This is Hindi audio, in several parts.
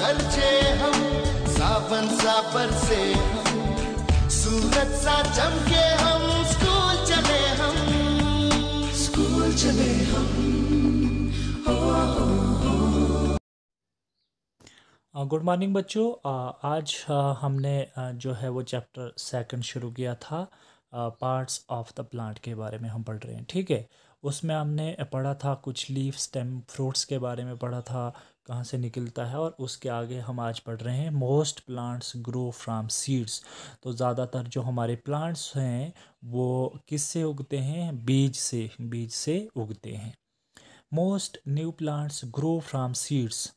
गर्जे हम सावन सा से हम सूरत सा चमके हम स्कूल चले हम स्कूल चले हम गुड मॉर्निंग बच्चों आज हमने जो है वो चैप्टर सेकंड शुरू किया था पार्ट्स ऑफ द प्लांट के बारे में हम पढ़ रहे हैं ठीक है उसमें हमने पढ़ा था कुछ लीफ स्टेम फ्रूट्स के बारे में पढ़ा था कहाँ से निकलता है और उसके आगे हम आज पढ़ रहे हैं most plants grow from seeds तो ज़्यादातर जो हमारे प्लांट्स हैं वो किससे उगते हैं बीज से बीज से उगते हैं most new plants grow from seeds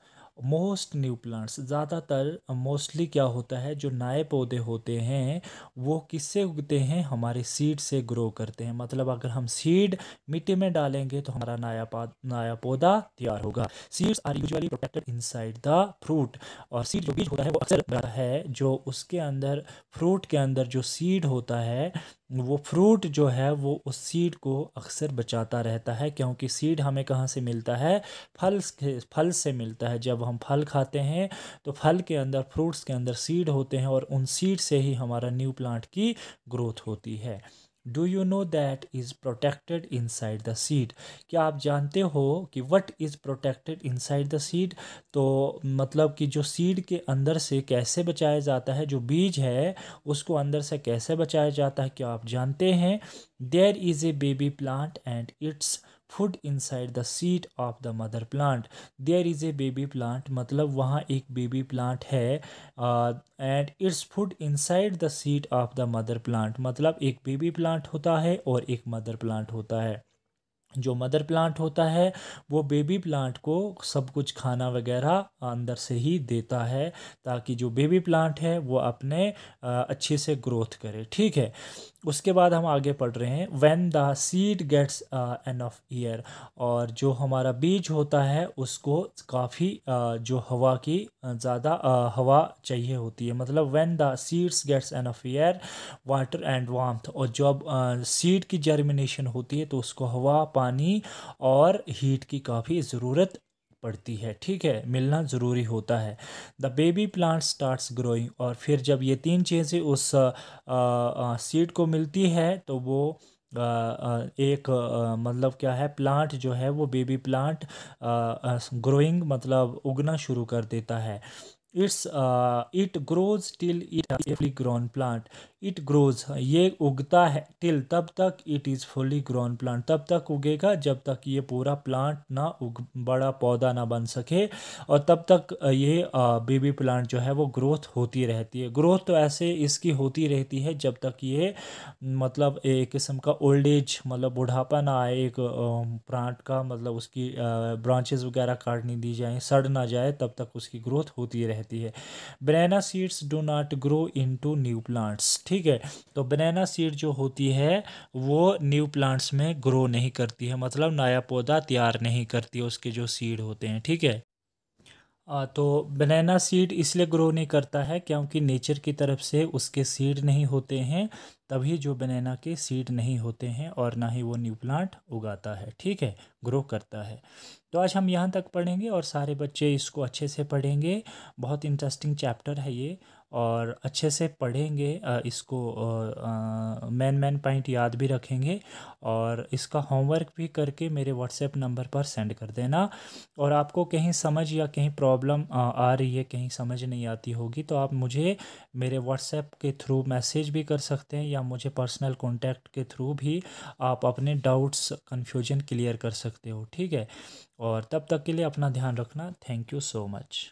most new plants ज़्यादातर मोस्टली क्या होता है जो नए पौधे होते हैं वो किससे उगते हैं हमारे सीड से ग्रो करते हैं मतलब अगर हम सीड मिट्टी में डालेंगे तो हमारा नया नया पौधा तैयार होगा seeds are usually protected inside the fruit और सीड जो बीज होता है वो अक्सर है जो उसके अंदर फ्रूट के अंदर जो सीड होता है वो फ्रूट जो है वो उस सीड को अक्सर बचाता रहता है क्योंकि सीड हमें कहाँ से मिलता है फल फल से मिलता है जब हम फल खाते हैं तो फल के अंदर फ्रूट्स के अंदर सीड होते हैं और उन सीड से ही हमारा न्यू प्लांट की ग्रोथ होती है do you know that is protected inside the seed क्या आप जानते हो कि what is protected inside the seed तो मतलब कि जो सीड के अंदर से कैसे बचाया जाता है जो बीज है उसको अंदर से कैसे बचाया जाता है क्या आप जानते हैं there is a baby plant and its food inside the seed of the mother plant there is a baby plant मतलब वहाँ एक बेबी प्लांट है and its food inside the seed of the mother plant मतलब एक बेबी प्लांट होता है और एक मदर प्लांट होता है जो मदर प्लांट होता है वो बेबी प्लांट को सब कुछ खाना वगैरह अंदर से ही देता है ताकि जो बेबी प्लांट है वो अपने अच्छे से ग्रोथ करे ठीक है उसके बाद हम आगे पढ़ रहे हैं when the seed gets enough air और जो हमारा बीज होता है उसको काफ़ी जो हवा की ज़्यादा हवा चाहिए होती है मतलब when the seeds gets enough air water and warm और जब सीड की जर्मिनेशन होती है तो उसको हवा पानी और हीट की काफ़ी ज़रूरत पड़ती है ठीक है मिलना ज़रूरी होता है the baby plant starts growing और फिर जब ये तीन चीज़ें उस सीड को मिलती है तो वो आ, एक आ, मतलब क्या है प्लांट जो है वो बेबी प्लांट ग्रोइंग मतलब उगना शुरू कर देता है it's it grows till it fully grown plant it grows ये उगता है टिल तब तक it is fully grown plant तब तक उगेगा जब तक ये पूरा प्लांट ना उग बड़ा पौधा ना बन सके और तब तक ये बेबी प्लांट जो है वो ग्रोथ होती रहती है ग्रोथ तो ऐसे इसकी होती रहती है जब तक ये मतलब एक किस्म का ओल्ड एज मतलब बुढ़ापा ना आए एक प्लांट का मतलब उसकी ब्रांचेज वगैरह नहीं दी जाए सड़ ना जाए तब तक उसकी ग्रोथ होती रहती रहती है banana seeds do not grow into new plants ठीक है तो बनाना सीड जो होती है वो न्यू प्लांट्स में ग्रो नहीं करती है मतलब नया पौधा तैयार नहीं करती है उसके जो सीड होते हैं ठीक है तो बनाना सीड इसलिए ग्रो नहीं करता है क्योंकि नेचर की तरफ से उसके सीड नहीं होते हैं तभी जो बनाना के सीड नहीं होते हैं और ना ही वो न्यू प्लांट उगाता है ठीक है ग्रो करता है तो आज हम यहाँ तक पढ़ेंगे और सारे बच्चे इसको अच्छे से पढ़ेंगे बहुत इंटरेस्टिंग चैप्टर है ये और अच्छे से पढ़ेंगे इसको मैन मैन पॉइंट याद भी रखेंगे और इसका होमवर्क भी करके मेरे व्हाट्सएप नंबर पर सेंड कर देना और आपको कहीं समझ या कहीं प्रॉब्लम आ रही है कहीं समझ नहीं आती होगी तो आप मुझे मेरे व्हाट्सएप के थ्रू मैसेज भी कर सकते हैं या मुझे पर्सनल कॉन्टैक्ट के थ्रू भी आप अपने डाउट्स कन्फ्यूजन क्लियर कर सकते हो ठीक है और तब तक के लिए अपना ध्यान रखना थैंक यू सो मच